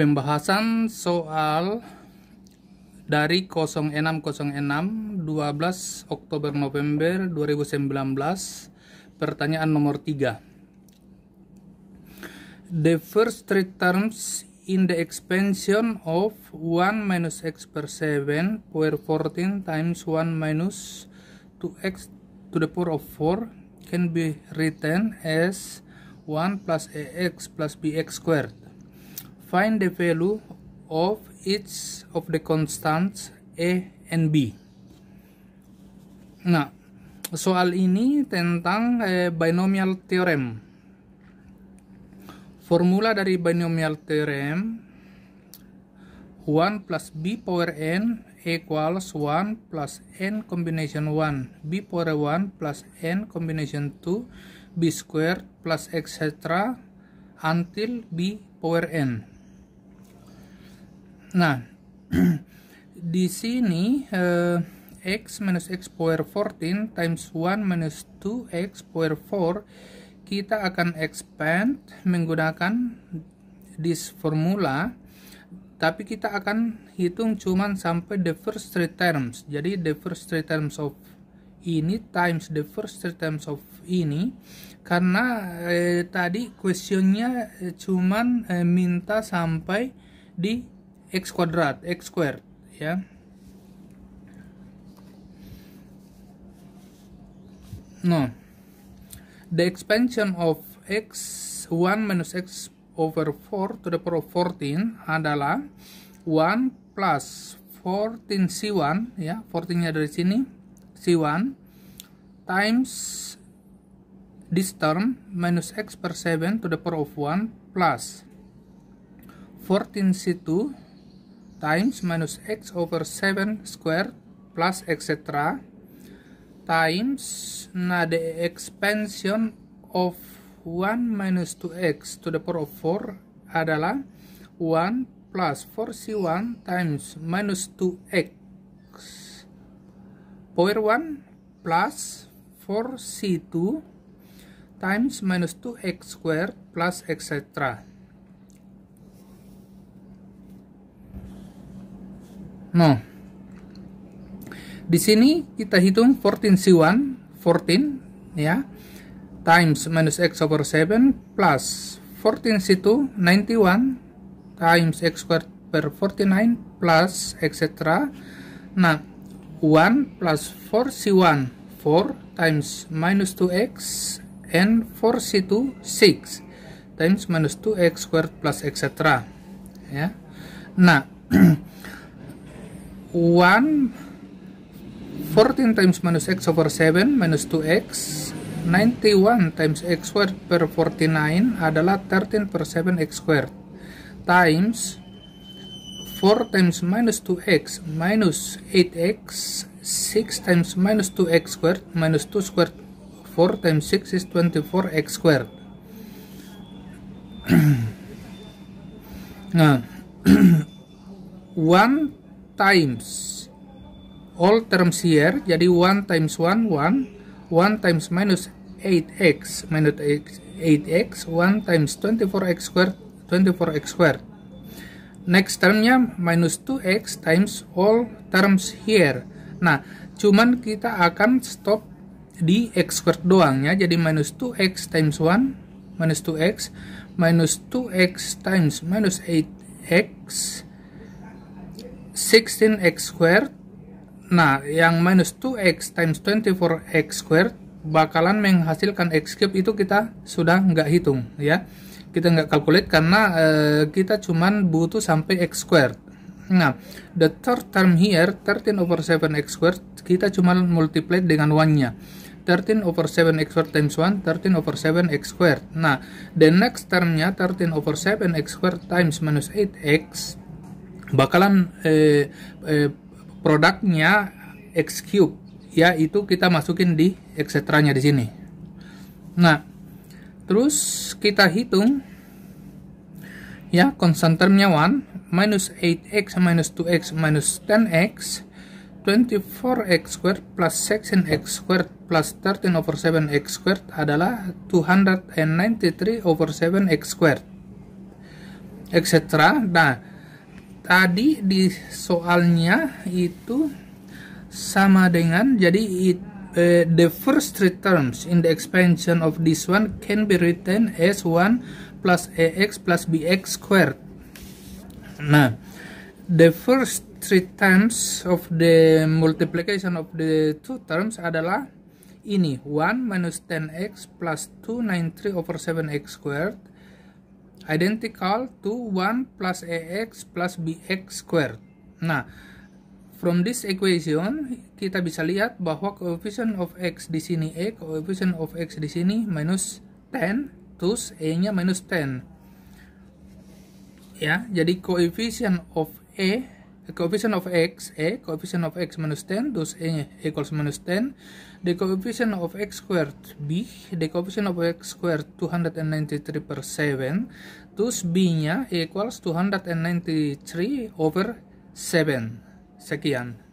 pembahasan soal dari 0606 12 Oktober November 2019 pertanyaan nomor 3 The first three terms in the expansion of 1 minus x per 7 power 14 times 1 minus 2x to the power of 4 can be written as 1 plus ax plus bx squared Find the value of each of the constants A and B. Nah, soal ini tentang eh, binomial theorem. Formula dari binomial theorem 1 plus b power n equals 1 plus n combination 1 b power 1 plus n combination 2 b squared plus etc until b power n Nah, di sini eh, x minus x power 14 times 1 minus 2x power 4 kita akan expand menggunakan this formula tapi kita akan hitung cuman sampai the first three terms jadi the first three terms of ini times the first three terms of ini karena eh, tadi questionnya eh, cuman eh, minta sampai di x kuadrat x squared ya no nah, the expansion of x1 minus x over 4 to the power of 14 adalah 1 plus 14 C1 ya 14 nya dari sini C1 times this term minus x per 7 to the power of 1 plus 14 C2 times minus x over 7 square plus etc times nah the expansion of 1 minus 2x to the power of 4 adalah 1 plus 4c1 times minus 2x power 1 plus 4c2 times minus 2x squared plus etc. Nah, di sini kita hitung 14 C1, 14 ya, times minus X over 7 plus 14 C2, 91 times X squared per 49 plus etc. Nah, 1 plus 4 C1, 4 times minus 2X and 4 C2, 6 times minus 2X squared plus etc. Ya. Nah, 1 14 times minus x over 7 minus 2x 91 times x squared per 49 adalah 13 per 7 x squared times 4 times minus 2x minus 8x 6 times minus 2x squared minus 2 squared 4 times 6 is 24x squared nah 1 times all terms here jadi 1 times 1 1 1 times minus 8x minus 8x 1 times 24x squared 24x squared next termnya minus 2x times all terms here nah cuman kita akan stop di x squared doang ya jadi minus 2x times 1 minus 2x minus 2x times minus 8x 16x squared nah yang minus 2x times 24x squared bakalan menghasilkan x cube itu kita sudah nggak hitung ya kita nggak calculate karena uh, kita cuman butuh sampai x squared nah the third term here 13 over 7x squared kita cuman multiply dengan 1 nya 13 over 7x squared times 1, 13 over 7x squared. Nah, the next termnya 13 over 7x squared times minus 8x bakalan eh, eh, produknya x cube ya itu kita masukin di etc nya di sini nah terus kita hitung ya constant termnya 1 minus 8x minus 2x minus 10x 24x squared plus 16x squared plus 13 over 7x squared adalah 293 over 7x squared etc. Nah, tadi di soalnya itu sama dengan jadi it uh, the first three terms in the expansion of this one can be written as 1 plus ax plus bx squared nah the first three terms of the multiplication of the two terms adalah ini 1 minus 10x plus 293 over 7x squared identical to 1 plus ax plus bx squared. Nah, from this equation kita bisa lihat bahwa coefficient of x di sini a, coefficient of x di sini minus 10, terus a-nya minus 10. Ya, jadi coefficient of a the coefficient of x a coefficient of x minus 10 those a nya equals minus 10 the coefficient of x squared b the coefficient of x squared 293 per 7 thus b nya equals 293 over 7 sekian